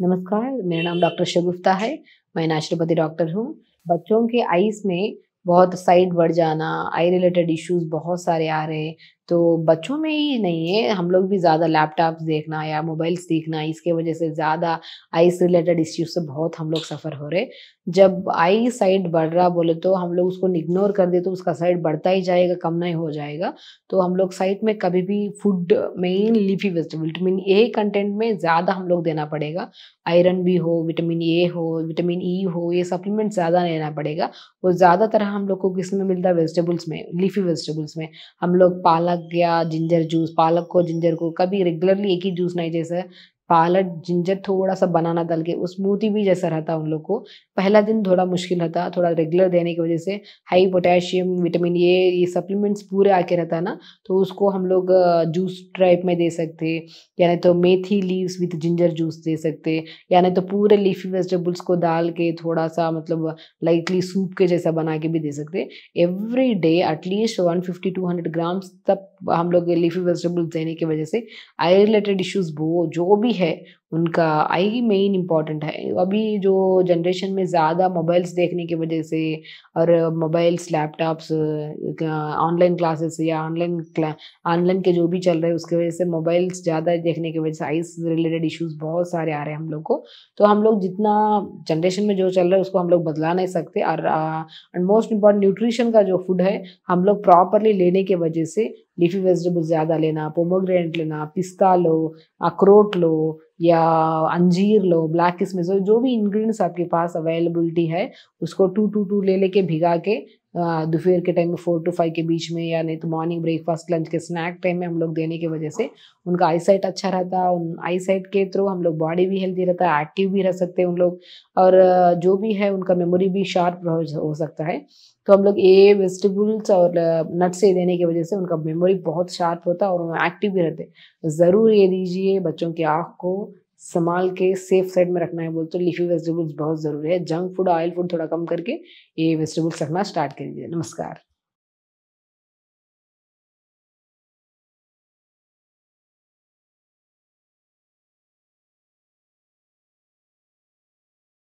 नमस्कार मेरा नाम डॉक्टर शगुफ्ता है मैं नाश्रपति डॉक्टर हूँ बच्चों के आईज में बहुत साइड बढ़ जाना आई रिलेटेड इश्यूज बहुत सारे आ रहे हैं तो बच्चों में ही नहीं है हम लोग भी ज़्यादा लैपटॉप देखना या मोबाइल्स देखना इसके वजह से ज़्यादा आईज रिलेटेड इश्यूज से बहुत हम लोग सफ़र हो रहे जब आई साइड बढ़ रहा बोले तो हम लोग उसको इग्नोर कर दे तो उसका साइड बढ़ता ही जाएगा कम नहीं हो जाएगा तो हम लोग साइड में कभी भी फूड मेन leafy vegetable vitamin A content में ज़्यादा हम लोग देना पड़ेगा आयरन भी हो विटामिन ए हो विटामिन ई e हो ये सप्लीमेंट ज़्यादा लेना पड़ेगा वो ज़्यादातर हम लोग को किस में मिलता है वेजिटेबल्स में लीफी वेजिटेबल्स में हम लोग पालक पालक या जिंजर जूस पालक को जिंजर को कभी रेगुलरली एक ही जूस नहीं जैसे पालक जिंजर थोड़ा सा बनाना डाल के उस स्मूथी भी जैसा रहता उन लोग को पहला दिन थोड़ा मुश्किल रहता थोड़ा रेगुलर देने की वजह से हाई पोटेशियम विटामिन ए ये सप्लीमेंट्स पूरे आके रहता ना तो उसको हम लोग जूस टाइप में दे सकते या नहीं तो methi leaves with ginger juice दे सकते या नहीं तो पूरे लीफी वेजिटेबल्स को डाल के थोड़ा सा मतलब लाइटली सूप के जैसा बना के भी दे सकते every day at least one fifty to hundred grams तक हम लोग लीफी वेजिटेबल्स देने की वजह से आई रिलेटेड इश्यूज वो जो भी है उनका आई मेन इम्पॉर्टेंट है अभी जो जनरेशन में ज़्यादा मोबाइल्स देखने की वजह से और मोबाइल्स लैपटॉप्स ऑनलाइन क्लासेस या ऑनलाइन ऑनलाइन के जो भी चल रहे हैं उसकी वजह से मोबाइल्स ज़्यादा देखने की वजह से आइस रिलेटेड इश्यूज बहुत सारे आ रहे हैं हम लोग को तो हम लोग जितना जनरेशन में जो चल रहा है उसको हम लोग बदला नहीं सकते और मोस्ट इम्पॉर्टेंट न्यूट्रिशन का जो फूड है हम लोग प्रॉपरली लेने की वजह से లీఫీ వెజిటబుల్స్ జాదా లేనా పొమోగ్రేనట్ లేనా పిస్తాలు అక్రోట్లు या अंजीर लो ब्लैक किसमिस जो, भी इंग्रेडिएंट्स आपके पास अवेलेबिलिटी है उसको टू टू टू ले लेके भिगा के दोपहर के टाइम में फोर टू फाइव के बीच में या नहीं तो मॉर्निंग ब्रेकफास्ट लंच के स्नैक टाइम में हम लोग देने की वजह से उनका आई साइट अच्छा रहता है उन आई साइट के थ्रू हम लोग बॉडी भी हेल्दी रहता है एक्टिव भी रह सकते हैं उन लोग और जो भी है उनका मेमोरी भी शार्प हो सकता है तो हम लोग ये वेजिटेबल्स और नट्स ये देने की वजह से उनका मेमोरी बहुत शार्प होता है और एक्टिव भी रहते ज़रूर ये दीजिए बच्चों की आँख को संभाल के सेफ साइड में रखना है बोलते तो लीफी वेजिटेबल्स बहुत ज़रूरी है जंक फूड ऑयल फूड थोड़ा कम करके ये वेजिटेबल्स रखना स्टार्ट कर दीजिए नमस्कार